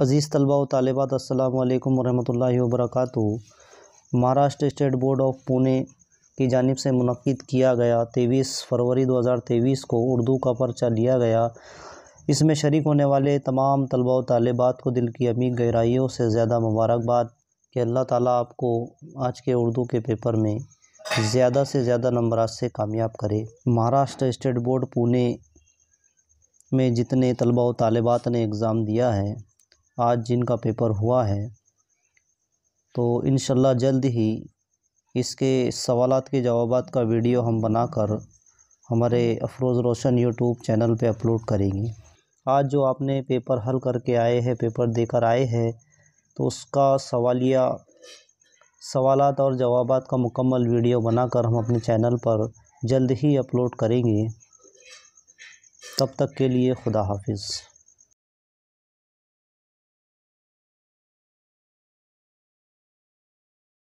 अज़ीज़ तलबा व तालबात अल्लाम वरहमल वर्क Maharashtra state board of Pune की जानब से मनद किया गया तेईस फरवरी दो हज़ार तेईस को उर्दू का पर्चा लिया गया इसमें शर्क होने वाले तमाम तलबा व को दिल की अमी गहराइयों से ज़्यादा मुबारकबाद कि अल्लाह ताली आपको आज के उर्दू के पेपर में ज़्यादा से ज़्यादा नंबर से कामयाब करे महाराष्ट्र स्टेट बोर्ड पुणे में जितने तलबा व ने एग्ज़ाम दिया है आज जिनका पेपर हुआ है तो इन जल्द ही इसके सवाल के जवाब का वीडियो हम बनाकर हमारे अफरोज़ रोशन यूट्यूब चैनल पे अपलोड करेंगे आज जो आपने पेपर हल करके आए हैं पेपर देकर आए हैं तो उसका सवालिया सवालत और जवाब का मुकम्मल वीडियो बनाकर हम अपने चैनल पर जल्द ही अपलोड करेंगे तब तक के लिए खुदा हाफिज़